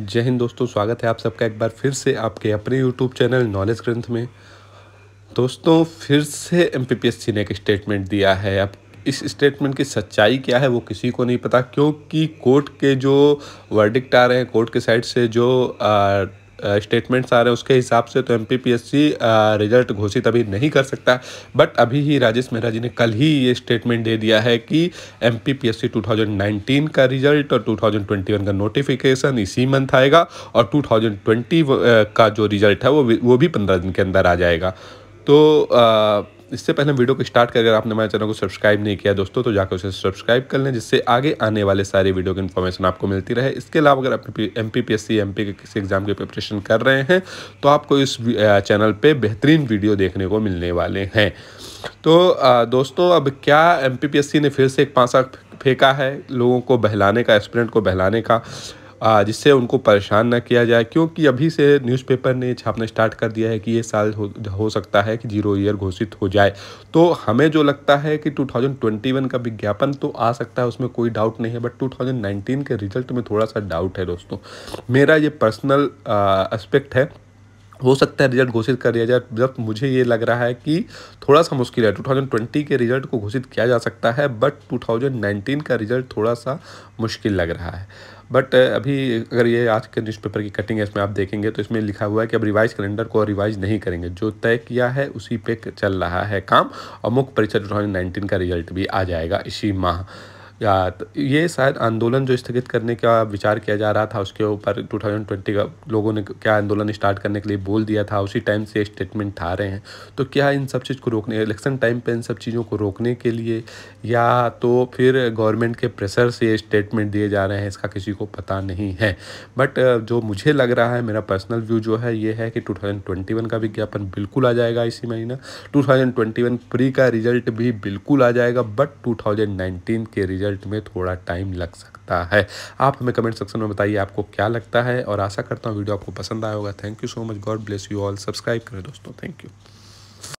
जय हिंद दोस्तों स्वागत है आप सबका एक बार फिर से आपके अपने यूट्यूब चैनल नॉलेज ग्रंथ में दोस्तों फिर से एम ने एक स्टेटमेंट दिया है अब इस स्टेटमेंट की सच्चाई क्या है वो किसी को नहीं पता क्योंकि कोर्ट के जो वर्डिक्ट आ रहे हैं कोर्ट के साइड से जो आ, स्टेटमेंट्स आ रहे हैं उसके हिसाब से तो एम रिजल्ट घोषित अभी नहीं कर सकता बट अभी ही राजेश मेहरा जी ने कल ही ये स्टेटमेंट दे दिया है कि एम 2019 का रिजल्ट और 2021 का नोटिफिकेशन इसी मंथ आएगा और 2020 का जो रिजल्ट है वो वो भी पंद्रह दिन के अंदर आ जाएगा तो आ, इससे पहले वीडियो को स्टार्ट कर अगर आपने हमारे चैनल को सब्सक्राइब नहीं किया दोस्तों तो जाकर उसे सब्सक्राइब कर लें जिससे आगे आने वाले सारे वीडियो की इन्फॉर्मेशन आपको मिलती रहे इसके अलावा अगर आप एम पी के किसी एग्जाम की प्रिपरेशन कर रहे हैं तो आपको इस चैनल पर बेहतरीन वीडियो देखने को मिलने वाले हैं तो दोस्तों अब क्या एम ने फिर से एक पाँच फेंका है लोगों को बहलाने का एस्पिरेंट को बहलाने का जिससे उनको परेशान ना किया जाए क्योंकि अभी से न्यूज़पेपर ने छापना स्टार्ट कर दिया है कि ये साल हो, हो सकता है कि जीरो ईयर घोषित हो जाए तो हमें जो लगता है कि 2021 का विज्ञापन तो आ सकता है उसमें कोई डाउट नहीं है बट 2019 के रिजल्ट में थोड़ा सा डाउट है दोस्तों मेरा ये पर्सनल एस्पेक्ट है हो सकता है रिजल्ट घोषित कर दिया जाए जब मुझे ये लग रहा है कि थोड़ा सा मुश्किल है 2020 के रिजल्ट को घोषित किया जा सकता है बट 2019 का रिजल्ट थोड़ा सा मुश्किल लग रहा है बट अभी अगर ये आज के न्यूज़पेपर की कटिंग है इसमें आप देखेंगे तो इसमें लिखा हुआ है कि अब रिवाइज कैलेंडर को रिवाइज नहीं करेंगे जो तय किया है उसी पे चल रहा है काम और मुख्य परीक्षा टू का रिजल्ट भी आ जाएगा इसी माह या तो ये शायद आंदोलन जो स्थगित करने का विचार किया जा रहा था उसके ऊपर 2020 का लोगों ने क्या आंदोलन स्टार्ट करने के लिए बोल दिया था उसी टाइम से स्टेटमेंट आ रहे हैं तो क्या इन सब चीज़ को रोकने इलेक्शन टाइम पर इन सब चीज़ों को रोकने के लिए या तो फिर गवर्नमेंट के प्रेशर से स्टेटमेंट दिए जा रहे हैं इसका किसी को पता नहीं है बट जो मुझे लग रहा है मेरा पर्सनल व्यू जो है ये है कि टू का विज्ञापन बिल्कुल आ जाएगा इसी महीना टू प्री का रिजल्ट भी बिल्कुल आ जाएगा बट टू के रिजल्ट रिजल्ट में थोड़ा टाइम लग सकता है आप हमें कमेंट सेक्शन में बताइए आपको क्या लगता है और आशा करता हूँ वीडियो आपको पसंद आया होगा thank you so much God bless you all subscribe करें दोस्तों थैंक यू